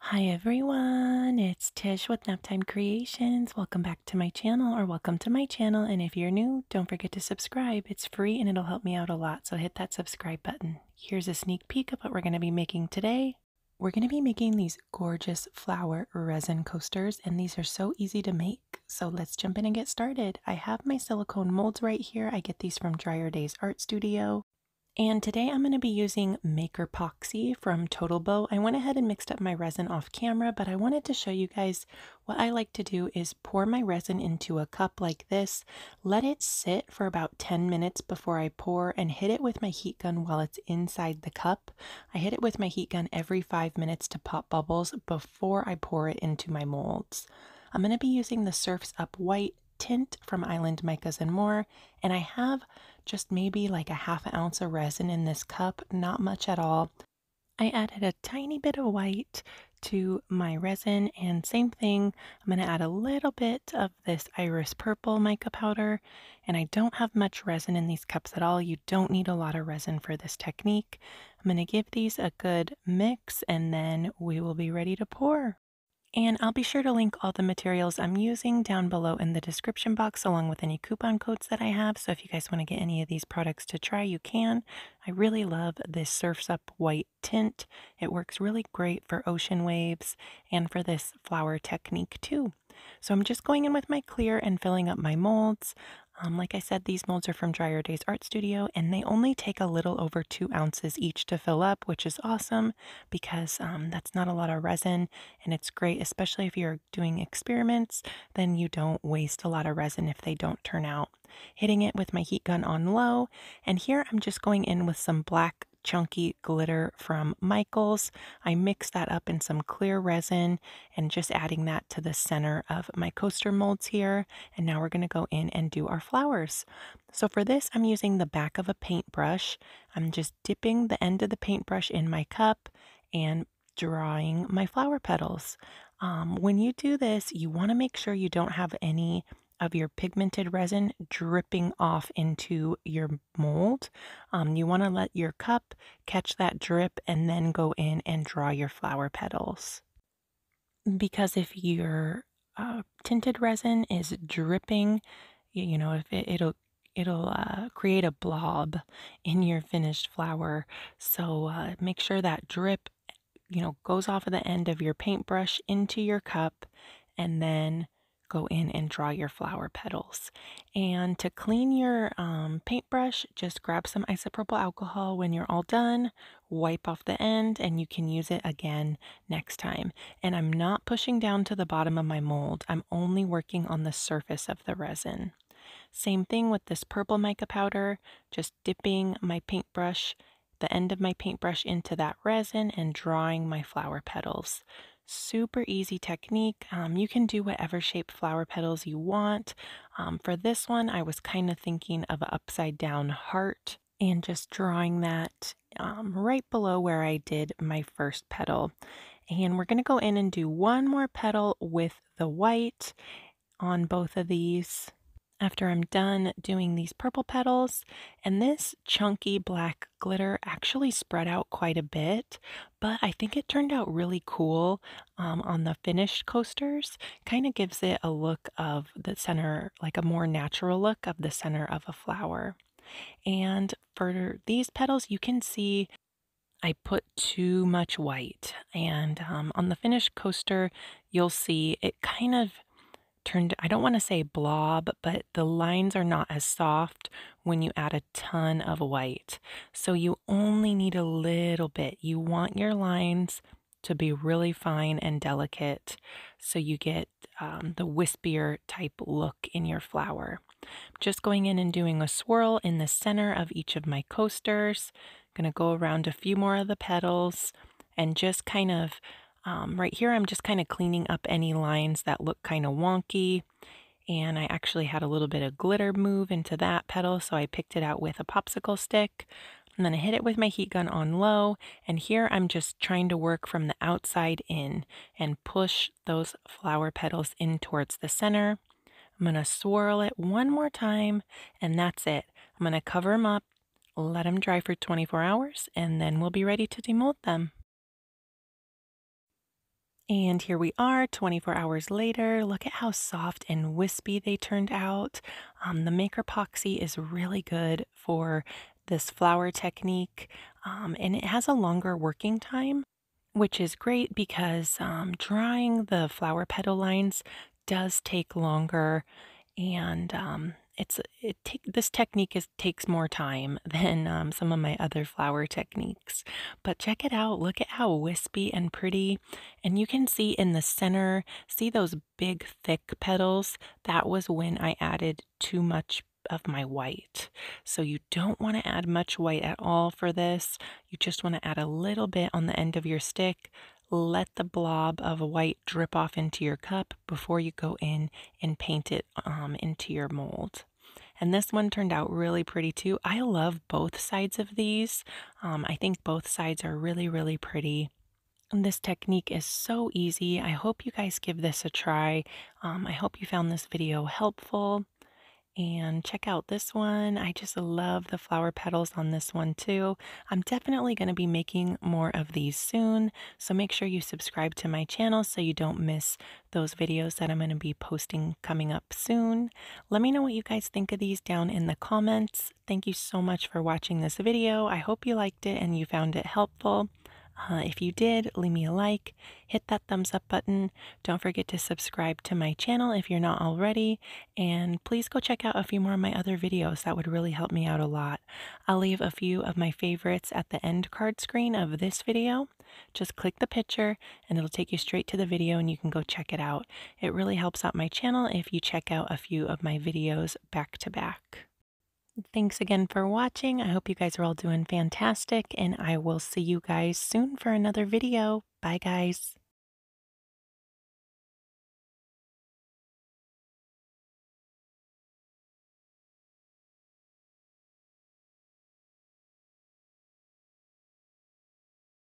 Hi everyone, it's Tish with Naptime Creations. Welcome back to my channel or welcome to my channel. And if you're new, don't forget to subscribe. It's free and it'll help me out a lot. So hit that subscribe button. Here's a sneak peek of what we're going to be making today. We're going to be making these gorgeous flower resin coasters and these are so easy to make. So let's jump in and get started. I have my silicone molds right here. I get these from Dryer Days Art Studio. And today I'm going to be using Maker Poxy from Total Bow. I went ahead and mixed up my resin off camera, but I wanted to show you guys what I like to do is pour my resin into a cup like this, let it sit for about 10 minutes before I pour and hit it with my heat gun while it's inside the cup. I hit it with my heat gun every five minutes to pop bubbles before I pour it into my molds. I'm going to be using the Surf's Up White tint from Island Micas and More. And I have just maybe like a half ounce of resin in this cup, not much at all. I added a tiny bit of white to my resin and same thing, I'm going to add a little bit of this iris purple mica powder and I don't have much resin in these cups at all. You don't need a lot of resin for this technique. I'm going to give these a good mix and then we will be ready to pour. And I'll be sure to link all the materials I'm using down below in the description box, along with any coupon codes that I have. So if you guys want to get any of these products to try, you can. I really love this Surfs Up White tint. It works really great for ocean waves and for this flower technique too. So I'm just going in with my clear and filling up my molds. Um, like I said, these molds are from Dryer Days Art Studio and they only take a little over two ounces each to fill up, which is awesome because um, that's not a lot of resin and it's great, especially if you're doing experiments, then you don't waste a lot of resin if they don't turn out. Hitting it with my heat gun on low, and here I'm just going in with some black chunky glitter from Michaels. I mixed that up in some clear resin and just adding that to the center of my coaster molds here. And now we're gonna go in and do our flowers. So for this, I'm using the back of a paintbrush. I'm just dipping the end of the paintbrush in my cup and drawing my flower petals. Um, when you do this, you wanna make sure you don't have any of your pigmented resin dripping off into your mold. Um, you want to let your cup catch that drip and then go in and draw your flower petals. Because if your uh, tinted resin is dripping, you, know, if it, it'll it'll uh, create a blob in your finished flower. So uh, make sure that drip, you know, goes off of the end of your paintbrush into your cup and then go in and draw your flower petals. And to clean your um, paintbrush, just grab some isopropyl alcohol when you're all done, wipe off the end, and you can use it again next time. And I'm not pushing down to the bottom of my mold, I'm only working on the surface of the resin. Same thing with this purple mica powder, just dipping my paintbrush, the end of my paintbrush into that resin and drawing my flower petals. Super easy technique. Um, you can do whatever shape flower petals you want. Um, for this one, I was kind of thinking of an upside down heart and just drawing that um, right below where I did my first petal. And we're going to go in and do one more petal with the white on both of these after I'm done doing these purple petals. And this chunky black glitter actually spread out quite a bit, but I think it turned out really cool um, on the finished coasters. Kind of gives it a look of the center, like a more natural look of the center of a flower. And for these petals, you can see I put too much white. And um, on the finished coaster, you'll see it kind of turned, I don't want to say blob, but the lines are not as soft when you add a ton of white. So you only need a little bit. You want your lines to be really fine and delicate so you get um, the wispier type look in your flower. just going in and doing a swirl in the center of each of my coasters. I'm going to go around a few more of the petals and just kind of um, right here, I'm just kind of cleaning up any lines that look kind of wonky. And I actually had a little bit of glitter move into that petal, so I picked it out with a popsicle stick. I'm going to hit it with my heat gun on low. And here I'm just trying to work from the outside in and push those flower petals in towards the center. I'm going to swirl it one more time and that's it. I'm going to cover them up, let them dry for 24 hours, and then we'll be ready to demold them. And here we are 24 hours later. Look at how soft and wispy they turned out. Um, the Maker Epoxy is really good for this flower technique um, and it has a longer working time, which is great because um, drying the flower petal lines does take longer and um, it's it take this technique is takes more time than um, some of my other flower techniques but check it out look at how wispy and pretty and you can see in the center see those big thick petals that was when i added too much of my white. So you don't want to add much white at all for this. You just want to add a little bit on the end of your stick let the blob of white drip off into your cup before you go in and paint it um, into your mold. And this one turned out really pretty too. I love both sides of these. Um, I think both sides are really, really pretty. And this technique is so easy. I hope you guys give this a try. Um, I hope you found this video helpful and check out this one. I just love the flower petals on this one too. I'm definitely going to be making more of these soon, so make sure you subscribe to my channel so you don't miss those videos that I'm going to be posting coming up soon. Let me know what you guys think of these down in the comments. Thank you so much for watching this video. I hope you liked it and you found it helpful. Uh, if you did, leave me a like, hit that thumbs up button. Don't forget to subscribe to my channel if you're not already, and please go check out a few more of my other videos. That would really help me out a lot. I'll leave a few of my favorites at the end card screen of this video. Just click the picture and it'll take you straight to the video and you can go check it out. It really helps out my channel if you check out a few of my videos back to back. Thanks again for watching. I hope you guys are all doing fantastic, and I will see you guys soon for another video. Bye, guys.